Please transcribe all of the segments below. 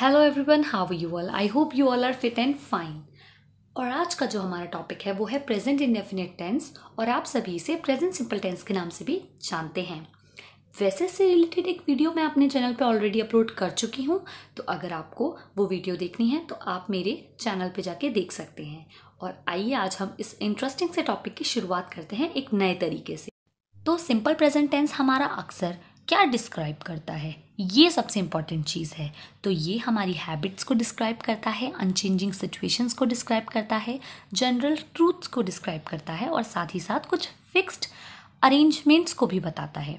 Hello everyone how you all I hope you all are fit and fine और आज का जो हमारा टॉपिक है वो है प्रेजेंट डेफिनेट टेंस और आप सभी इसे प्रेजेंट सिंपल टेंस के नाम से भी जानते हैं वैसे से रिलेटेड एक वीडियो मैं अपने चैनल पे ऑलरेडी अपलोड कर चुकी हूँ तो अगर आपको वो वीडियो देखनी है तो आप मेरे चैनल पे जाके देख सकते हैं और आइए आज हम इस इंटरेस्टिंग से टॉपिक की शुरुआत करते हैं एक नए तरीके से तो सिंपल प्रेजेंट टेंस हमारा अक्सर क्या डिस्क्राइब करता है ये सबसे इम्पॉर्टेंट चीज़ है तो ये हमारी हैबिट्स को डिस्क्राइब करता है अनचेंजिंग सिचुएशंस को डिस्क्राइब करता है जनरल ट्रूथ्स को डिस्क्राइब करता है और साथ ही साथ कुछ फिक्स्ड अरेंजमेंट्स को भी बताता है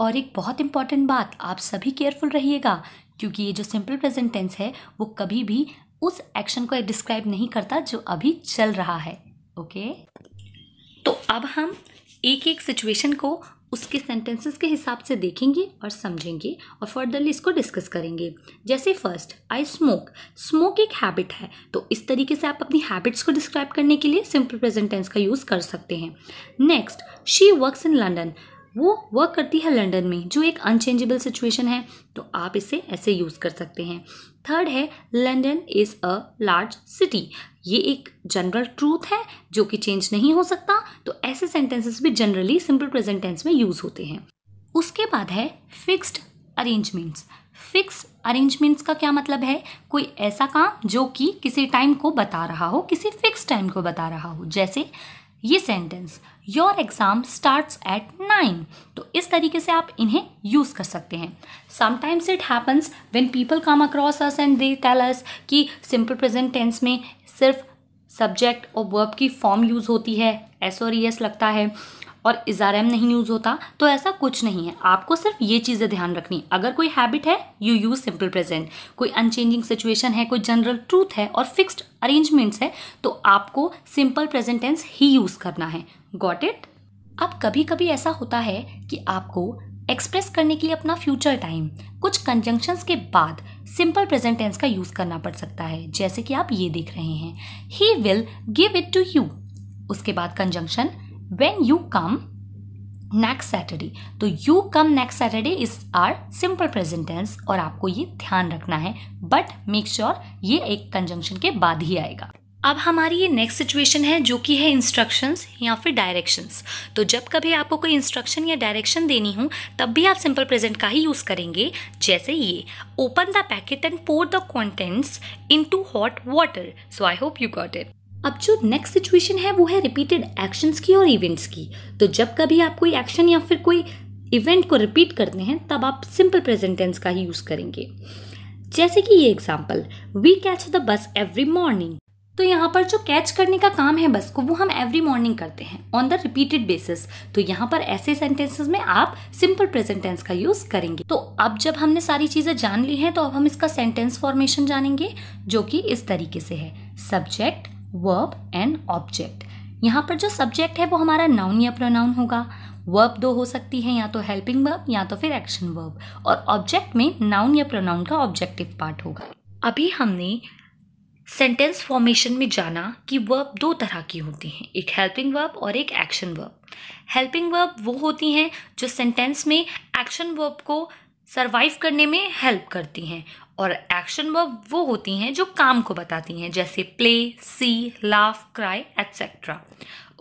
और एक बहुत इंपॉर्टेंट बात आप सभी केयरफुल रहिएगा क्योंकि ये जो सिंपल प्रेजेंट टेंस है वो कभी भी उस एक्शन को डिस्क्राइब नहीं करता जो अभी चल रहा है ओके okay? तो अब हम एक एक सिचुएशन को उसके सेंटेंसेस के हिसाब से देखेंगे और समझेंगे और फर्दरली इसको डिस्कस करेंगे जैसे फर्स्ट आई स्मोक स्मोक एक हैबिट है तो इस तरीके से आप अपनी हैबिट्स को डिस्क्राइब करने के लिए सिंपल प्रेजेंट टेंस का यूज़ कर सकते हैं next she works in London वो वर्क करती है लंदन में जो एक अनचेंजेबल सिचुएशन है तो आप इसे ऐसे यूज़ कर सकते हैं थर्ड है London is a large city ये एक जनरल ट्रूथ है जो कि चेंज नहीं हो सकता तो ऐसे सेंटेंसेस भी जनरली सिंपल प्रेजेंट टेंस में यूज़ होते हैं उसके बाद है फिक्स्ड अरेंजमेंट्स फिक्स अरेंजमेंट्स का क्या मतलब है कोई ऐसा काम जो कि किसी टाइम को बता रहा हो किसी फिक्स टाइम को बता रहा हो जैसे ये sentence your exam starts at nine तो इस तरीके से आप इन्हें यूज़ कर सकते हैं sometimes it happens when people come across us and they tell us कि सिंपल प्रेजेंट टेंस में सिर्फ सब्जेक्ट और वर्ब की फॉर्म यूज़ होती है एस और ई e एस लगता है और एम नहीं यूज़ होता तो ऐसा कुछ नहीं है आपको सिर्फ ये चीज़ें ध्यान रखनी अगर कोई हैबिट है यू यूज़ सिंपल प्रेजेंट कोई अनचेंजिंग सिचुएशन है कोई जनरल ट्रूथ है और फिक्स्ड अरेंजमेंट्स है तो आपको सिंपल प्रेजेंटेंस ही यूज़ करना है गॉट इट अब कभी कभी ऐसा होता है कि आपको एक्सप्रेस करने के लिए अपना फ्यूचर टाइम कुछ कंजंक्शंस के बाद सिंपल प्रेजेंटेंस का यूज़ करना पड़ सकता है जैसे कि आप ये देख रहे हैं he will give it to you उसके बाद conjunction when you come next Saturday तो you come next Saturday is our simple present और आपको ये ध्यान रखना है बट मेक श्योर ये एक कंजंक्शन के बाद ही आएगा अब हमारी ये नेक्स्ट सिचुएशन है जो कि है इंस्ट्रक्शंस या फिर डायरेक्शंस तो जब कभी आपको कोई इंस्ट्रक्शन या डायरेक्शन देनी हो तब भी आप सिंपल प्रेजेंट का ही यूज़ करेंगे जैसे ये open the packet and pour the contents into hot water so I hope you got it अब जो नेक्स्ट सिचुएशन है वो है रिपीटेड एक्शंस की और इवेंट्स की तो जब कभी आप कोई एक्शन या फिर कोई इवेंट को रिपीट करते हैं तब आप सिंपल प्रेजेंट टेंस का ही यूज़ करेंगे जैसे कि ये example we catch the bus every morning तो यहाँ पर जो कैच करने का काम है बस को वो हम एवरी मॉर्निंग करते हैं ऑन द रिपीटेड बेसिस तो यहाँ पर ऐसे सेंटेंसेस में आप सिंपल प्रेजेंट टेंस का यूज करेंगे तो अब जब हमने सारी चीजें जान ली हैं तो अब हम इसका सेंटेंस फॉर्मेशन जानेंगे जो कि इस तरीके से है सब्जेक्ट वर्ब एंड ऑब्जेक्ट यहाँ पर जो सब्जेक्ट है वो हमारा नाउन या प्रोनाउन होगा वर्ब दो हो सकती है या तो हेल्पिंग वर्ब या तो फिर एक्शन वर्ब और ऑब्जेक्ट में नाउन या प्रोनाउन का ऑब्जेक्टिव पार्ट होगा अभी हमने सेंटेंस फॉर्मेशन में जाना कि वर्ब दो तरह की होती हैं एक हेल्पिंग वर्ब और एक एक्शन वर्ब हेल्पिंग वर्ब वो होती हैं जो सेंटेंस में एक्शन वर्ब को सरवाइव करने में हेल्प करती हैं और एक्शन वर्ब वो होती हैं जो काम को बताती हैं जैसे play see laugh cry etcetera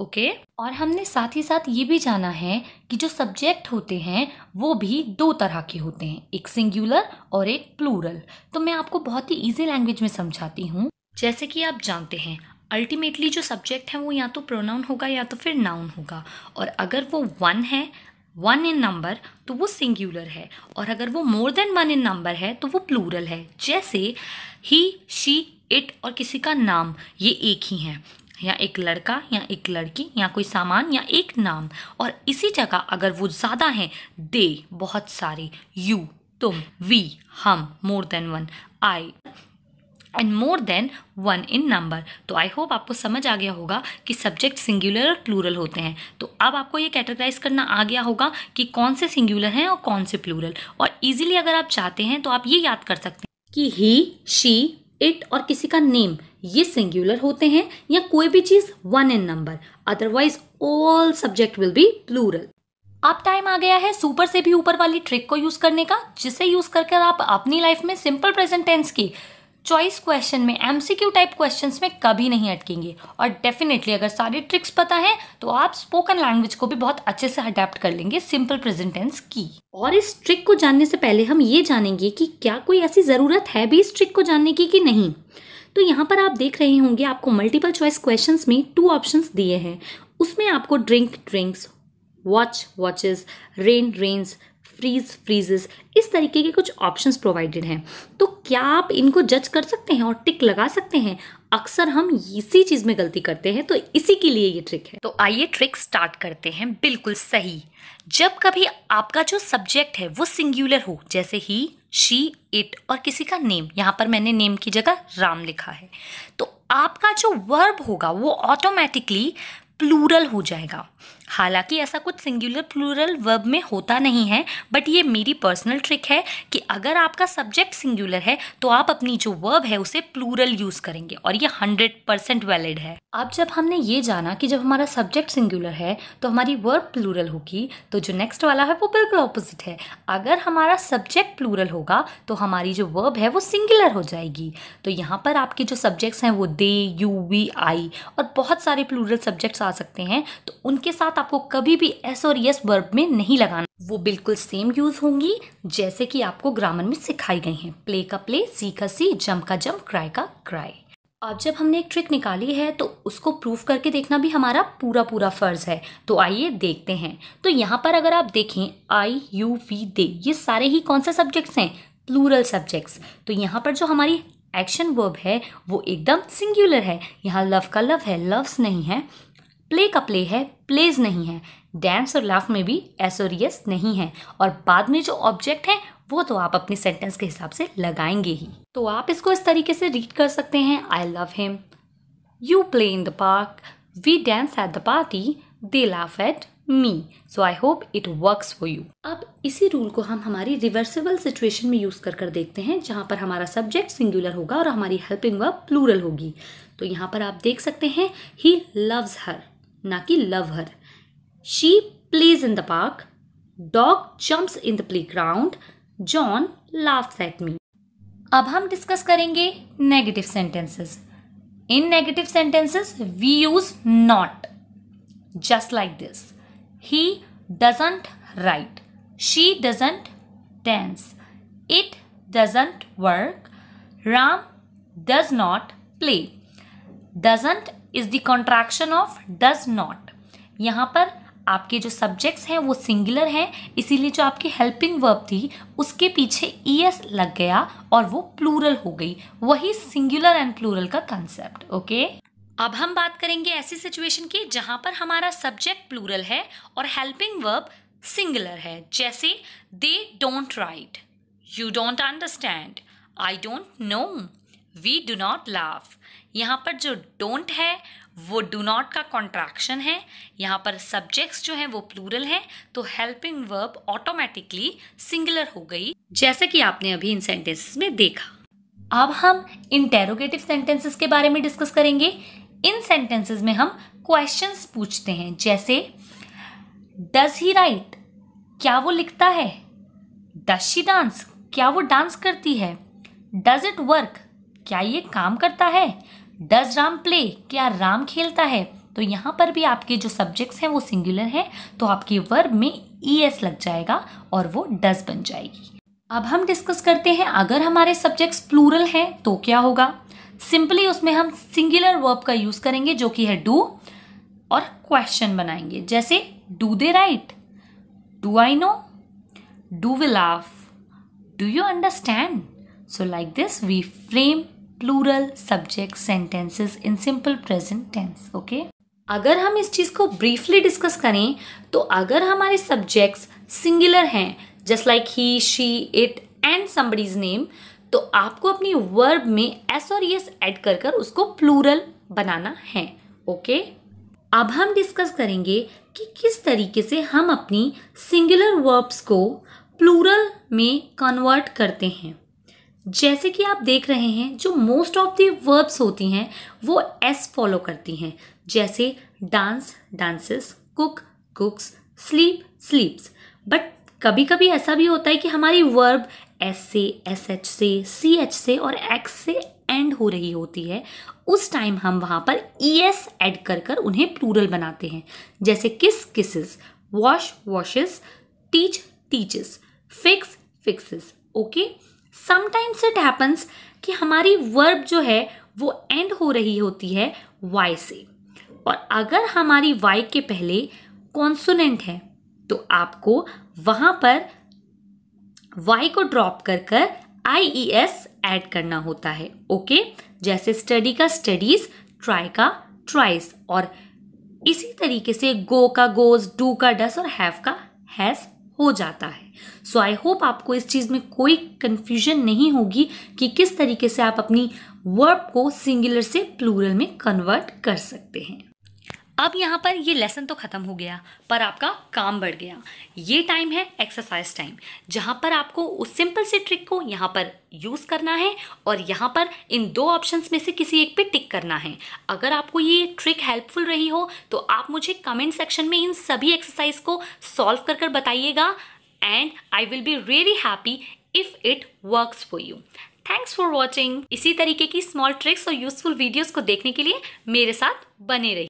okay और हमने साथ ही साथ ये भी जाना है कि जो सब्जेक्ट होते हैं वो भी दो तरह के होते हैं एक सिंगुलर और एक प्लूरल तो मैं आपको बहुत ही ईजी लैंग्वेज में समझाती हूँ जैसे कि आप जानते हैं अल्टीमेटली जो सब्जेक्ट है वो या तो प्रोनाउन होगा या तो फिर नाउन होगा और अगर वो वन है वन इन नंबर तो वो सिंगुलर है और अगर वो more than one in number है तो वो प्लूरल है जैसे ही शी इट और किसी का नाम ये एक ही है या एक लड़का या एक लड़की या कोई सामान या एक नाम और इसी जगह अगर वो ज़्यादा हैं दे बहुत सारे यू तुम वी हम more than one I and more than one in number तो आई होप आपको समझ आ गया होगा कि सब्जेक्ट सिंगुलर और प्लूरल होते हैं तो अब आपको ये कैटेगराइज करना आ गया होगा कि कौन से सिंगुलर हैं और कौन से प्लूरल और इजीली अगर आप चाहते हैं तो आप ये याद कर सकते हैं कि ही शी इट और किसी का नेम ये सिंगुलर होते हैं या कोई भी चीज़ one in number otherwise all subject will be plural अब टाइम आ गया है सुपर से भी ऊपर वाली ट्रिक को यूज करने का जिसे यूज करके आप अपनी लाइफ में सिंपल प्रेजेंट टेंस की चॉइस क्वेश्चन में एमसीक्यू टाइप क्वेश्चंस में कभी नहीं अटकेंगे और डेफिनेटली अगर सारी ट्रिक्स पता है तो आप स्पोकन लैंग्वेज को भी बहुत अच्छे से अडेप्ट कर लेंगे सिंपल प्रेजेंटेंस की और इस ट्रिक को जानने से पहले हम ये जानेंगे कि क्या कोई ऐसी ज़रूरत है भी इस ट्रिक को जानने की कि नहीं तो यहाँ पर आप देख रहे होंगे आपको मल्टीपल चॉइस क्वेश्चन में टू ऑप्शन दिए हैं उसमें आपको drink drinks watch watches rain rains freeze freezes इस तरीके के कुछ ऑप्शंस प्रोवाइडेड हैं तो क्या आप इनको जज कर सकते हैं और टिक लगा सकते हैं अक्सर हम इसी चीज़ में गलती करते हैं तो इसी के लिए ये ट्रिक है तो आइए ट्रिक स्टार्ट करते हैं बिल्कुल सही जब कभी आपका जो सब्जेक्ट है वो सिंगुलर हो जैसे ही शी इट और किसी का नेम यहाँ पर मैंने नेम की जगह राम लिखा है तो आपका जो वर्ब होगा वो ऑटोमेटिकली प्लूरल हो जाएगा हालांकि ऐसा कुछ सिंगुलर प्लूरल वर्ब में होता नहीं है बट ये मेरी पर्सनल ट्रिक है कि अगर आपका सब्जेक्ट सिंगुलर है तो आप अपनी जो वर्ब है उसे प्लूरल यूज़ करेंगे और ये हंड्रेड परसेंट वैलिड है अब जब हमने ये जाना कि जब हमारा सब्जेक्ट सिंगुलर है तो हमारी वर्ब प्लूरल होगी तो जो नेक्स्ट वाला है वो बिल्कुल ऑपोजिट है अगर हमारा सब्जेक्ट प्लूरल होगा तो हमारी जो वर्ब है वो सिंगुलर हो जाएगी तो यहाँ पर आपके जो सब्जेक्ट्स हैं वो दे यू वी आई और बहुत सारे प्लूरल सब्जेक्ट्स आ सकते हैं तो उनके साथ आपको कभी भी एस और यस वर्ब में नहीं लगाना वो बिल्कुल सेम यूज होंगी जैसे कि आपको ग्रामर में सिखाई गई हैं प्ले का प्ले सी का सी जम्प का जम्प क्राई का क्राई अब जब हमने एक ट्रिक निकाली है तो उसको प्रूफ करके देखना भी हमारा पूरा पूरा फ़र्ज़ है तो आइए देखते हैं तो यहाँ पर अगर आप देखें आई यू वी दे ये सारे ही कौन से सब्जेक्ट्स हैं प्लूरल सब्जेक्ट्स तो यहाँ पर जो हमारी एक्शन वर्ब है वो एकदम सिंगुलर है यहाँ लव का लव है लव्स नहीं है प्ले का प्ले है प्लेज नहीं है डैम्स और लाफ में भी एसोरियस नहीं है और बाद में जो ऑब्जेक्ट है वो तो आप अपने सेंटेंस के हिसाब से लगाएंगे ही तो आप इसको इस तरीके से रीड कर सकते हैं I love him you play in the park we dance at the party they laugh at me so I hope it work for you अब इसी रूल को हम हमारी रिवर्सिबल सिचुएशन में यूज़ कर कर देखते हैं जहां पर हमारा सब्जेक्ट सिंगुलर होगा और हमारी हेल्पिंग वर्ब प्लूरल होगी तो यहाँ पर आप देख सकते हैं he loves her na ki love her. She plays in the park. Dog jumps in the playground. John laughs at me. अब हम डिस्कस करेंगे negative sentences sentences, we use not. Just like this. He doesn't write. She doesn't dance. It doesn't work. Ram does not play. Doesn't is the contraction of does not यहाँ पर आपके जो subjects हैं वो singular हैं इसीलिए जो आपकी हेल्पिंग वर्ब थी उसके पीछे ई एस लग गया और वो प्लूरल हो गई वही सिंगुलर एंड प्लूरल का कंसेप्ट ओके अब हम बात करेंगे ऐसी सिचुएशन की जहां पर हमारा सब्जेक्ट प्लूरल है और हेल्पिंग वर्ब सिंगुलर है जैसे they don't write you don't understand I don't know we do not love यहाँ पर जो डोंट है वो डू नॉट का कॉन्ट्रैक्शन है यहाँ पर सब्जेक्ट्स जो हैं वो प्लूरल हैं तो हेल्पिंग वर्ब ऑटोमेटिकली सिंगुलर हो गई जैसे कि आपने अभी इन सेंटेंसेस में देखा अब हम इंटेरोगेटिव सेंटेंसेस के बारे में डिस्कस करेंगे इन सेंटेंसेस में हम क्वेश्चंस पूछते हैं जैसे डज ही राइट क्या वो लिखता है डज शी डांस क्या वो डांस करती है डज इट वर्क क्या ये काम करता है डज राम प्ले क्या राम खेलता है तो यहाँ पर भी आपके जो सब्जेक्ट्स हैं वो सिंगुलर हैं तो आपके वर्ब में ई एस लग जाएगा और वो डज बन जाएगी अब हम डिस्कस करते हैं अगर हमारे सब्जेक्ट्स प्लूरल हैं तो क्या होगा सिंपली उसमें हम सिंगुलर वर्ब का यूज़ करेंगे जो कि है डू और क्वेश्चन बनाएंगे जैसे do they write do I know do we laugh do you understand so like this we frame plural subject sentences in simple present tense okay अगर हम इस चीज़ को ब्रीफली डिस्कस करें तो अगर हमारे सब्जेक्ट्स सिंगुलर हैं just like he she it and somebody's name तो आपको अपनी वर्ब में एस और एस एड कर कर उसको प्लूरल बनाना है ओके okay? अब हम डिस्कस करेंगे कि किस तरीके से हम अपनी सिंगुलर वर्ब्स को प्लूरल में कन्वर्ट करते हैं जैसे कि आप देख रहे हैं जो मोस्ट ऑफ दी वर्ब्स होती हैं वो एस फॉलो करती हैं जैसे dance dances cook cooks sleep sleeps but कभी कभी ऐसा भी होता है कि हमारी वर्ब एस से एस एच से सी एच से और एक्स से एंड हो रही होती है उस टाइम हम वहाँ पर ई एस एड कर कर उन्हें प्लूरल बनाते हैं जैसे kiss kisses wash washes teach teaches fix fixes okay okay? Sometimes it happens कि हमारी वर्ब जो है वो एंड हो रही होती है वाई से और अगर हमारी वाई के पहले कॉन्सोनेंट है तो आपको वहां पर वाई को ड्रॉप कर कर आई ई एस एड करना होता है ओके जैसे स्टडी का स्टडीज ट्राई का ट्राइस और इसी तरीके से गो का गोज डू का डस और हैव का हैज़ हो जाता है सो आई होप आपको इस चीज़ में कोई कन्फ्यूजन नहीं होगी कि किस तरीके से आप अपनी वर्ब को सिंगुलर से प्लूरल में कन्वर्ट कर सकते हैं अब यहाँ पर ये लेसन तो ख़त्म हो गया पर आपका काम बढ़ गया ये टाइम है एक्सरसाइज टाइम जहाँ पर आपको उस सिंपल से ट्रिक को यहाँ पर यूज़ करना है और यहाँ पर इन दो ऑप्शंस में से किसी एक पे टिक करना है अगर आपको ये ट्रिक हेल्पफुल रही हो तो आप मुझे कमेंट सेक्शन में इन सभी एक्सरसाइज को सॉल्व कर कर बताइएगा and I will be really happy if it works for you thanks for watching इसी तरीके की स्मॉल ट्रिक्स और यूजफुल वीडियोज़ को देखने के लिए मेरे साथ बने रही